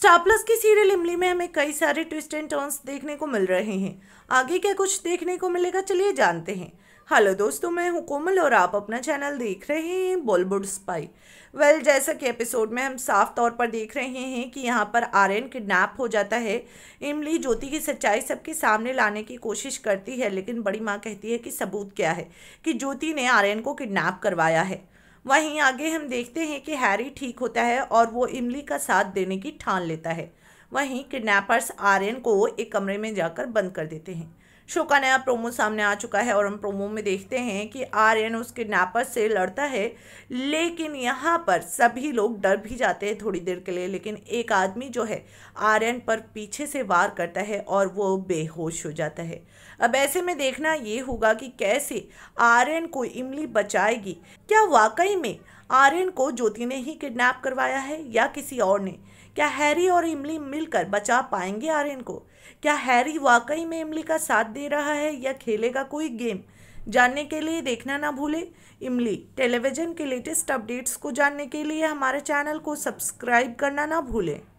star plus की serial इमली में हमें कई सारे ट्विस्ट एंड टर्न्स देखने को मिल रहे हैं आगे क्या कुछ देखने को मिलेगा चलिए जानते हैं हेलो दोस्तों मैं हूं कोमल और आप अपना चैनल देख रहे हैं बॉलीवुड स्पाई वेल well, जैसा कि एपिसोड में हम साफ तौर पर देख रहे हैं कि यहाँ पर आर्यन किडनैप हो जाता है इमली ज्योति की सच्चाई सबके सामने लाने की कोशिश करती है लेकिन बड़ी माँ कहती है कि सबूत क्या है कि ज्योति ने आर्यन को किडनैप करवाया है वहीं आगे हम देखते हैं कि हैरी ठीक होता है और वो इमली का साथ देने की ठान लेता है वहीं किडनैपर्स आर्यन को एक कमरे में जाकर बंद कर देते हैं शो का नया प्रोमो सामने आ चुका है और हम प्रोमो में देखते हैं कि आर्यन उसके किडनेपर से लड़ता है लेकिन यहाँ पर सभी लोग डर भी जाते हैं थोड़ी देर के लिए लेकिन एक आदमी जो है आर्यन पर पीछे से वार करता है और वो बेहोश हो जाता है अब ऐसे में देखना ये होगा कि कैसे आर्यन को इमली बचाएगी क्या वाकई में आर्यन को ज्योति ने ही किडनैप करवाया है या किसी और ने क्या हैरी और इमली मिलकर बचा पाएंगे आर्यन को क्या हैरी वाकई में इमली का साथ दे रहा है या खेलेगा कोई गेम जानने के लिए देखना ना भूलें इमली टेलीविज़न के लेटेस्ट अपडेट्स को जानने के लिए हमारे चैनल को सब्सक्राइब करना ना भूलें